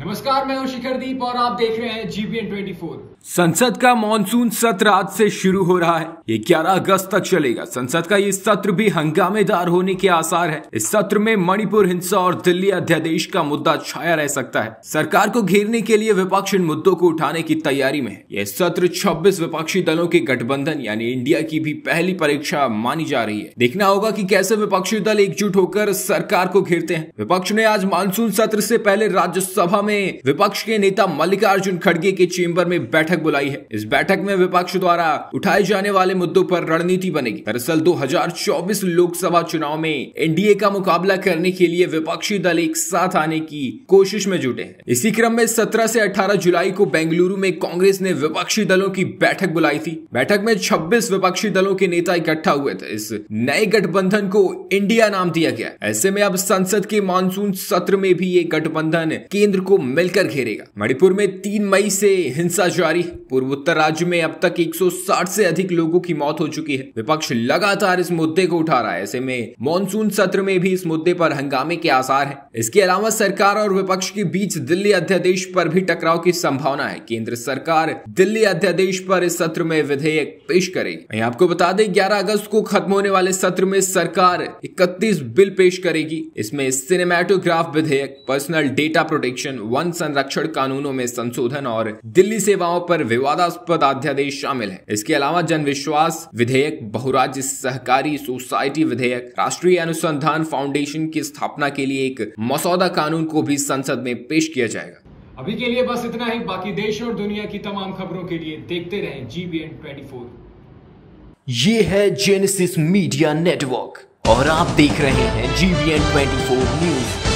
नमस्कार मैं हूं शिखरदीप और आप देख रहे हैं जीबीएन 24 संसद का मानसून सत्र आज से शुरू हो रहा है ये ग्यारह अगस्त तक चलेगा संसद का ये सत्र भी हंगामेदार होने के आसार है इस सत्र में मणिपुर हिंसा और दिल्ली अध्यादेश का मुद्दा छाया रह सकता है सरकार को घेरने के लिए विपक्ष इन मुद्दों को उठाने की तैयारी में है यह सत्र छब्बीस विपक्षी दलों के गठबंधन यानी इंडिया की भी पहली परीक्षा मानी जा रही है देखना होगा की कैसे विपक्षी दल एकजुट होकर सरकार को घेरते हैं विपक्ष ने आज मानसून सत्र से पहले राज्यसभा में विपक्ष के नेता मल्लिकार्जुन खड़गे के चेंबर में बैठक बुलाई है इस बैठक में विपक्ष द्वारा उठाए जाने वाले मुद्दों पर रणनीति बनेगी दरअसल 2024 लोकसभा चुनाव में एनडीए का मुकाबला करने के लिए विपक्षी दल एक साथ आने की कोशिश में जुटे हैं इसी क्रम में सत्रह से अठारह जुलाई को बेंगलुरु में कांग्रेस ने विपक्षी दलों की बैठक बुलाई थी बैठक में छब्बीस विपक्षी दलों के नेता इकट्ठा हुए थे इस नए गठबंधन को इंडिया नाम दिया गया ऐसे में अब संसद के मानसून सत्र में भी ये गठबंधन केंद्र को को मिलकर घेरेगा मणिपुर में तीन मई से हिंसा जारी पूर्वोत्तर राज्य में अब तक 160 से अधिक लोगों की मौत हो चुकी है विपक्ष लगातार इस मुद्दे को उठा रहा है ऐसे में मानसून सत्र में भी इस मुद्दे पर हंगामे के आसार है इसके अलावा सरकार और विपक्ष के बीच दिल्ली अध्यादेश पर भी टकराव की संभावना है केंद्र सरकार दिल्ली अध्यादेश पर इस सत्र में विधेयक पेश करेगी वही आपको बता दें ग्यारह अगस्त को खत्म होने वाले सत्र में सरकार इकतीस बिल पेश करेगी इसमें सिनेमेटोग्राफ विधेयक पर्सनल डेटा प्रोटेक्शन वन संरक्षण कानूनों में संशोधन और दिल्ली सेवाओं पर विवादास्पद अध्यादेश शामिल है इसके अलावा जन विश्वास विधेयक बहुराज्य सहकारी सोसाइटी विधेयक राष्ट्रीय अनुसंधान फाउंडेशन की स्थापना के लिए एक मसौदा कानून को भी संसद में पेश किया जाएगा अभी के लिए बस इतना ही बाकी देश और दुनिया की तमाम खबरों के लिए देखते रहे जीबीएन फोर ये है जेनेसिस मीडिया नेटवर्क और आप देख रहे हैं जीबीएन फोर न्यूज